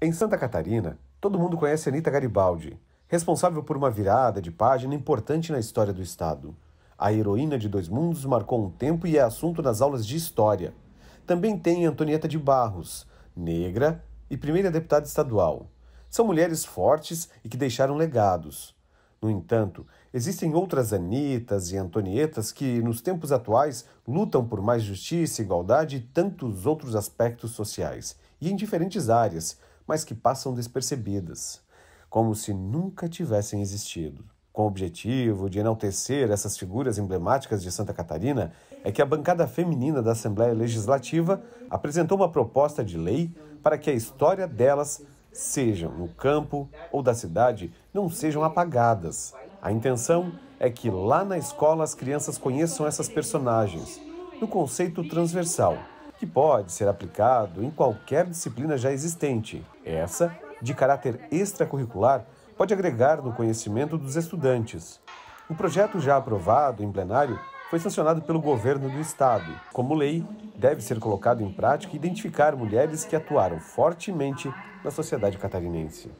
Em Santa Catarina, todo mundo conhece Anita Garibaldi, responsável por uma virada de página importante na história do Estado. A heroína de dois mundos marcou um tempo e é assunto nas aulas de história. Também tem Antonieta de Barros, negra e primeira deputada estadual. São mulheres fortes e que deixaram legados. No entanto, existem outras Anitas e Antonietas que, nos tempos atuais, lutam por mais justiça, igualdade e tantos outros aspectos sociais, e em diferentes áreas, mas que passam despercebidas, como se nunca tivessem existido. Com o objetivo de enaltecer essas figuras emblemáticas de Santa Catarina, é que a bancada feminina da Assembleia Legislativa apresentou uma proposta de lei para que a história delas sejam no campo ou da cidade, não sejam apagadas. A intenção é que lá na escola as crianças conheçam essas personagens, no conceito transversal, que pode ser aplicado em qualquer disciplina já existente. Essa, de caráter extracurricular, pode agregar no conhecimento dos estudantes. O projeto já aprovado em plenário foi sancionado pelo governo do estado. Como lei, deve ser colocado em prática identificar mulheres que atuaram fortemente na sociedade catarinense.